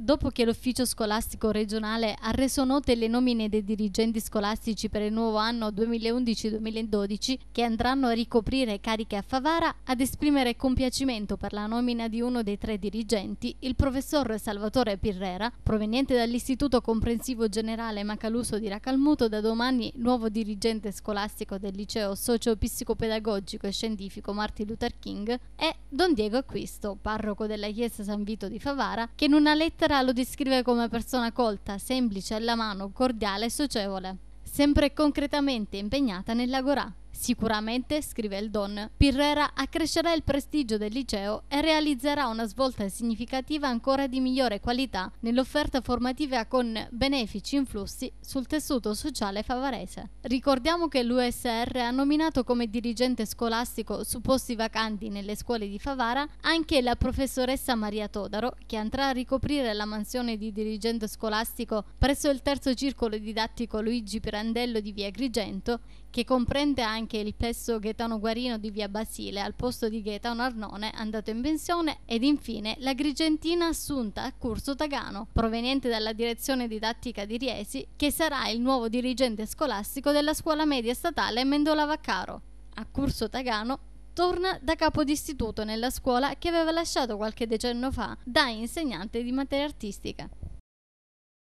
Dopo che l'Ufficio Scolastico Regionale ha reso note le nomine dei dirigenti scolastici per il nuovo anno 2011-2012 che andranno a ricoprire cariche a Favara, ad esprimere compiacimento per la nomina di uno dei tre dirigenti, il professor Salvatore Pirrera, proveniente dall'Istituto Comprensivo Generale Macaluso di Racalmuto, da domani nuovo dirigente scolastico del liceo socio-psicopedagogico e scientifico Martin Luther King, e Don Diego Acquisto, parroco della chiesa San Vito di Favara, che in una lettera lettera lo descrive come persona colta, semplice, alla mano, cordiale e socievole sempre concretamente impegnata nell'Agorà. Sicuramente, scrive il Don, Pirrera accrescerà il prestigio del liceo e realizzerà una svolta significativa ancora di migliore qualità nell'offerta formativa con benefici influssi sul tessuto sociale favarese. Ricordiamo che l'USR ha nominato come dirigente scolastico su posti vacanti nelle scuole di Favara anche la professoressa Maria Todaro, che andrà a ricoprire la mansione di dirigente scolastico presso il terzo circolo didattico Luigi Pirandelli Pirandello di via Grigento, che comprende anche il plesso Gaetano Guarino di via Basile al posto di Gaetano Arnone, andato in pensione, ed infine la Grigentina assunta a Corso Tagano, proveniente dalla direzione didattica di Riesi, che sarà il nuovo dirigente scolastico della scuola media statale Mendola Vaccaro. A Corso Tagano torna da capo d'istituto nella scuola che aveva lasciato qualche decennio fa da insegnante di materia artistica.